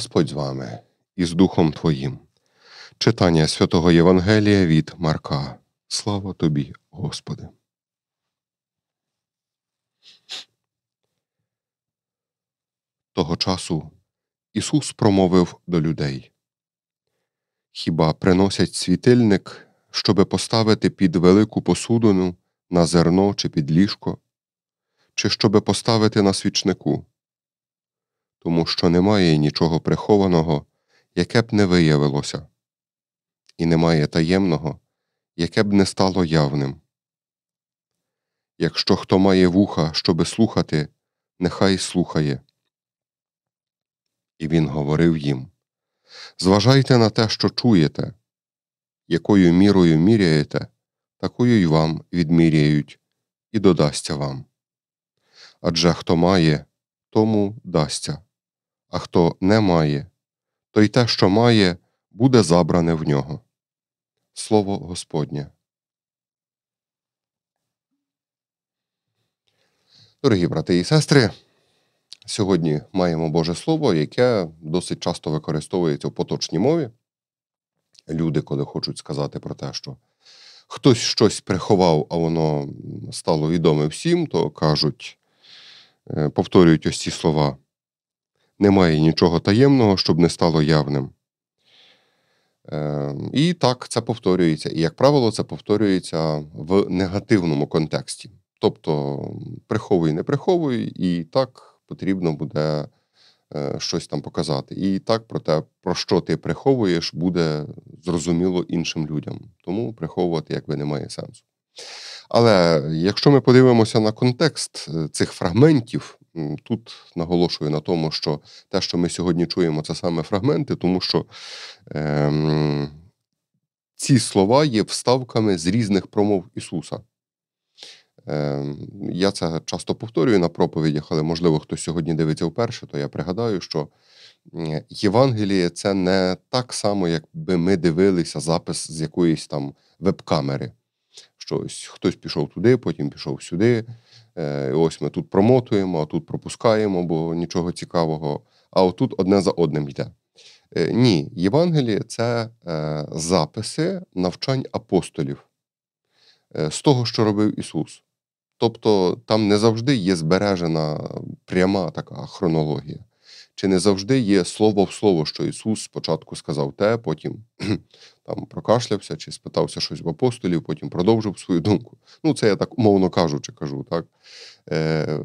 Господь з вами і з Духом Твоїм. Читання святого Євангелія від Марка. Слава тобі, Господи. Того часу Ісус промовив до людей. Хіба приносять світильник, щоби поставити під велику посудину на зерно чи під ліжко, чи щоби поставити на свічнику? тому що немає нічого прихованого, яке б не виявилося, і немає таємного, яке б не стало явним. Якщо хто має вуха, щоби слухати, нехай слухає. І він говорив їм Зважайте на те, що чуєте, якою мірою міряєте, такою й вам відміряють, і додасться вам. Адже хто має, тому дасться, а хто не має, то й те, що має, буде забране в нього. Слово Господнє. Дорогі брати і сестри, сьогодні маємо Боже Слово, яке досить часто використовується в поточній мові. Люди, коли хочуть сказати про те, що хтось щось приховав, а воно стало відоме всім, то кажуть, е, повторюють ось ці слова немає нічого таємного, щоб не стало явним. Ем, і так це повторюється. І, як правило, це повторюється в негативному контексті. Тобто приховуй, не приховуй, і так потрібно буде е, щось там показати. І так про те, про що ти приховуєш, буде зрозуміло іншим людям. Тому приховувати якби немає сенсу. Але якщо ми подивимося на контекст е, цих фрагментів, тут наголошую на тому, що те, що ми сьогодні чуємо, це саме фрагменти, тому що е, ці слова є вставками з різних промов Ісуса. Е, Я це часто повторюю на проповідях, але, можливо, хто сьогодні дивиться вперше, то я пригадаю, що Євангеліє це не так само, якби ми дивилися запис з якоїсь там веб-камери щось. Хтось пішов туди, потім пішов сюди. Е, і Ось ми тут промотуємо, а тут пропускаємо, бо нічого цікавого. А отут одне за одним йде. Е, ні, Євангеліє це е, записи навчань апостолів з того, що робив Ісус. Тобто там не завжди є збережена пряма така хронологія чи не завжди є слово в слово, що Ісус спочатку сказав те, потім там прокашлявся чи спитався щось в апостолів, потім продовжив свою думку. Ну, це я так умовно кажучи, кажу. так. Е,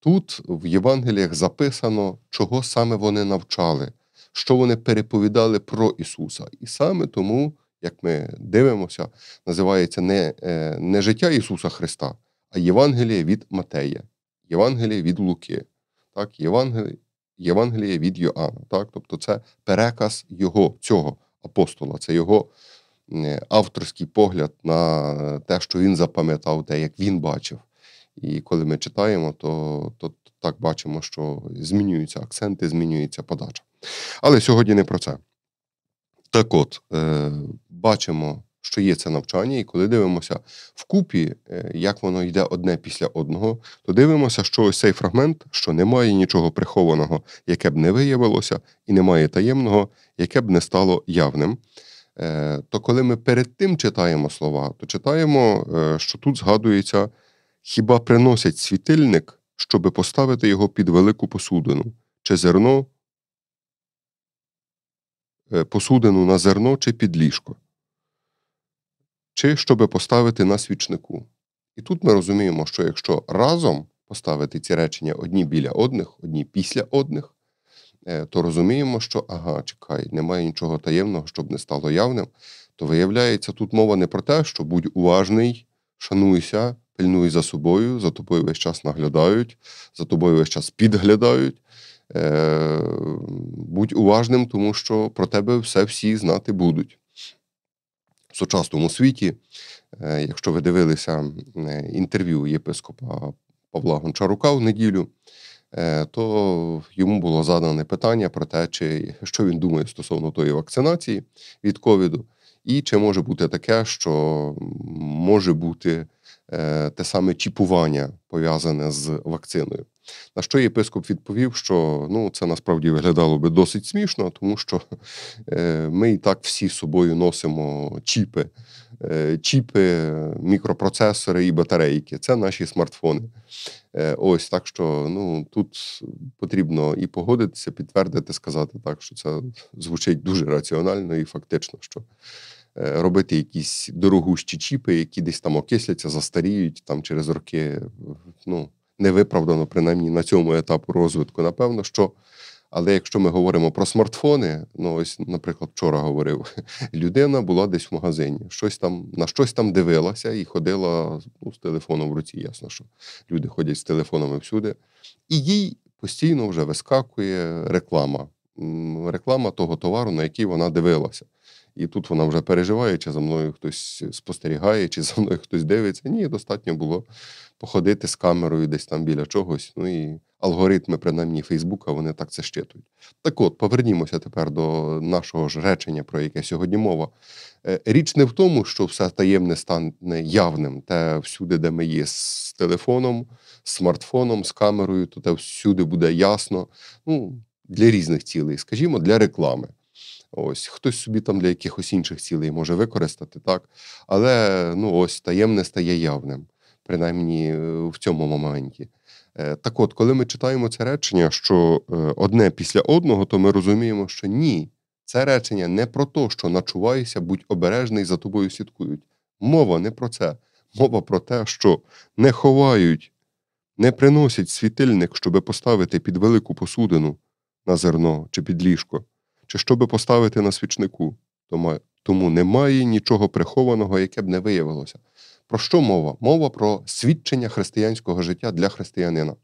Тут в Євангеліях записано, чого саме вони навчали, що вони переповідали про Ісуса. І саме тому, як ми дивимося, називається не, е, не життя Ісуса Христа, а Євангеліє від Матея, Євангеліє від Луки. Так, Євангеліє Євангеліє від Йоанна. Так? Тобто це переказ його, цього апостола, це його авторський погляд на те, що він запам'ятав, те, як він бачив. І коли ми читаємо, то, то так бачимо, що змінюються акценти, змінюється подача. Але сьогодні не про це. Так от, е, бачимо що є це навчання, і коли дивимося вкупі, е, як воно йде одне після одного, то дивимося, що ось цей фрагмент, що немає нічого прихованого, яке б не виявилося, і немає таємного, яке б не стало явним. Е, то коли ми перед тим читаємо слова, то читаємо, е, що тут згадується, хіба приносять світильник, щоб поставити його під велику посудину, чи зерно, посудину на зерно, чи під ліжко чи щоби поставити на свічнику. І тут ми розуміємо, що якщо разом поставити ці речення одні біля одних, одні після одних, е, то розуміємо, що ага, чекай, немає нічого таємного, щоб не стало явним, то виявляється, тут мова не про те, що будь уважний, шануйся, пильнуй за собою, за тобою весь час наглядають, за тобою весь час підглядають. Е, будь уважним, тому що про тебе все всі знати будуть в сучасному світі. Е, якщо ви дивилися е, інтерв'ю єпископа Павла Гончарука в неділю, е, то йому було задане питання про те, чи що він думає стосовно тої вакцинації від ковіду, і чи може бути таке, що може бути. Е, те саме чіпування пов'язане з вакциною. На що єпископ відповів, що ну це насправді виглядало би досить смішно, тому що е, ми і так всі з собою носимо чіпи, е, чіпи, мікропроцесори і батарейки. Це наші смартфони. Ось так що ну тут потрібно і погодитися, підтвердити, сказати так, що це звучить дуже раціонально і фактично. що Е, робити якісь дорогущі чіпи, які десь там окисляться, застаріють там через роки. Е, ну невиправдано, принаймні на цьому етапу розвитку, напевно, що. Але якщо ми говоримо про смартфони, ну ось, наприклад, вчора говорив, людина була десь в магазині, щось там на щось там дивилася і ходила ну, з телефоном в руці. Ясно, що люди ходять з телефонами всюди, і їй постійно вже вискакує реклама, реклама того товару, на який вона дивилася. І тут вона вже переживає, чи за мною хтось спостерігає, чи за мною хтось дивиться. Ні, достатньо було походити з камерою десь там біля чогось. Ну і алгоритми, принаймні Фейсбука, вони так це щитують. Так от, повернімося тепер до нашого ж речення, про яке сьогодні мова. Е, річ не в тому, що все таємне стане явним, те всюди, де ми є з телефоном, з смартфоном, з камерою, то те всюди буде ясно. Ну, Для різних цілей, скажімо, для реклами. Ось хтось собі там для якихось інших цілей може використати, так. Але ну ось таємне стає явним, принаймні е, в цьому моменті. Е, так от, коли ми читаємо це речення, що е, одне після одного, то ми розуміємо, що ні, це речення не про те, що начувайся, будь обережний, за тобою слідкують. Мова не про це. Мова про те, що не ховають, не приносять світильник, щоб поставити під велику посудину на зерно чи під ліжко чи щоби поставити на свічнику. Тому немає нічого прихованого, яке б не виявилося. Про що мова? Мова про свідчення християнського життя для християнина.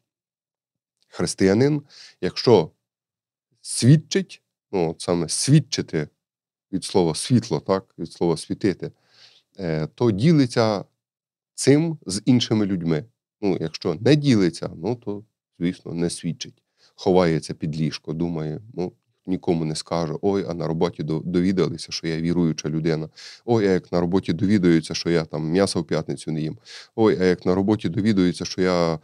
Християнин, якщо свідчить, ну саме свідчити від слова світло, так, від слова світити, е, то ділиться цим з іншими людьми. Ну, Якщо не ділиться, ну то, звісно, не свідчить. Ховається під ліжко, думає, ну, нікому не скаже, ой, а на роботі довідалися, що я віруюча людина. Ой, а як на роботі довідаються, що я там м'ясо в п'ятницю не їм. Ой, а як на роботі довідаються, що я.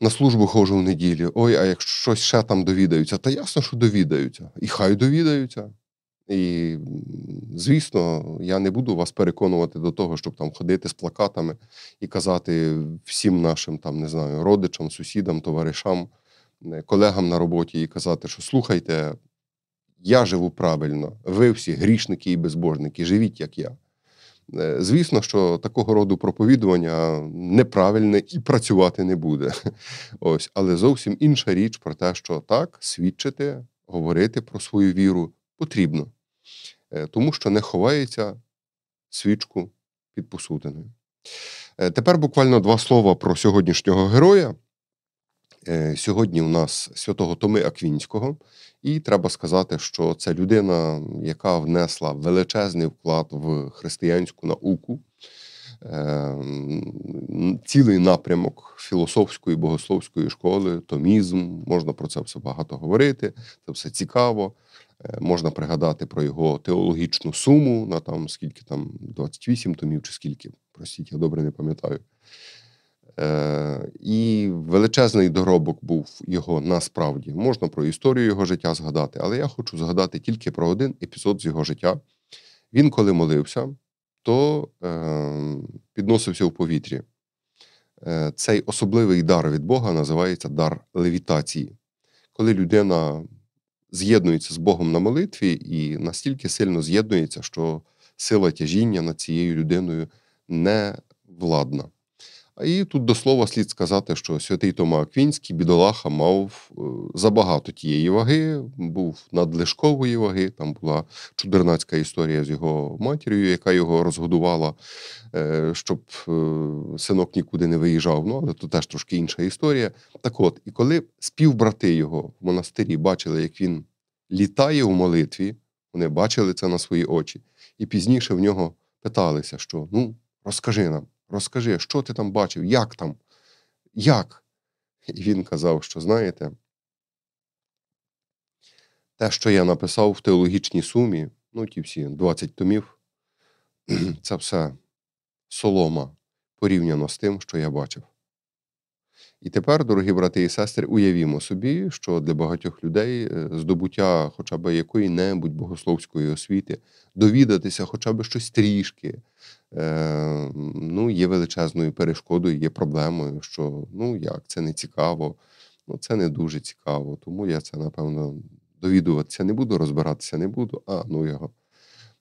На службу ходжу в неділю. ой, а як щось ще там довідаються, та ясно, що довідаються. І хай довідаються. І, звісно, я не буду вас переконувати до того, щоб там ходити з плакатами і казати всім нашим там, не знаю, родичам, сусідам, товаришам, Е, колегам на роботі і казати, що слухайте, я живу правильно, ви всі грішники і безбожники, живіть як я. Е, звісно, що такого роду проповідування неправильне і працювати не буде. Ось, Але зовсім інша річ про те, що так, свідчити, говорити про свою віру потрібно, е, тому що не ховається свічку під посудиною. Тепер буквально два слова про сьогоднішнього героя. Е, сьогодні у нас святого Томи Аквінського, і треба сказати, що це людина, яка внесла величезний вклад в християнську науку, е, цілий напрямок філософської богословської школи, томізм. Можна про це все багато говорити. Це все цікаво. Е, можна пригадати про його теологічну суму на там скільки там 28 томів, чи скільки простіть, я добре не пам'ятаю. Е, і величезний доробок був його насправді. Можна про історію його життя згадати, але я хочу згадати тільки про один епізод з його життя. Він, коли молився, то е, підносився в повітрі. Е, Цей особливий дар від Бога називається дар левітації. Коли людина з'єднується з Богом на молитві і настільки сильно з'єднується, що сила тяжіння над цією людиною не владна. І тут до слова слід сказати, що святий Тома Аквінський бідолаха мав е, забагато тієї ваги, був надлишкової ваги. Там була чудернацька історія з його матір'ю, яка його розгодувала, е, щоб е, синок нікуди не виїжджав. Ну, але то теж трошки інша історія. Так от, і коли співбрати його в монастирі бачили, як він літає у молитві, вони бачили це на свої очі, і пізніше в нього питалися, що ну розкажи нам. Розкажи, що ти там бачив, як там? Як? І він казав, що знаєте, те, що я написав в теологічній сумі, ну ті всі 20 томів, це все солома порівняно з тим, що я бачив. І тепер, дорогі брати і сестри, уявімо собі, що для багатьох людей е, здобуття хоча б якої-небудь богословської освіти, довідатися хоча б щось трішки, е, ну, є величезною перешкодою, є проблемою, що ну як це не цікаво, ну це не дуже цікаво. Тому я це напевно довідуватися не буду, розбиратися не буду, а ну його.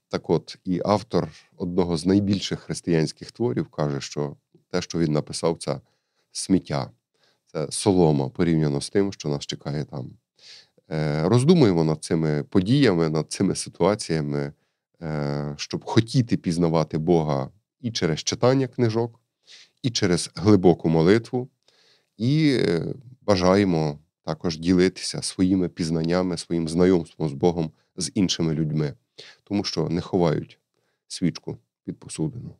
Так от, і автор одного з найбільших християнських творів каже, що те, що він написав, це сміття. Це солома порівняно з тим, що нас чекає там. Е, роздумуємо над цими подіями, над цими ситуаціями, е, щоб хотіти пізнавати Бога і через читання книжок, і через глибоку молитву, і е, бажаємо також ділитися своїми пізнаннями, своїм знайомством з Богом з іншими людьми, тому що не ховають свічку під посудину.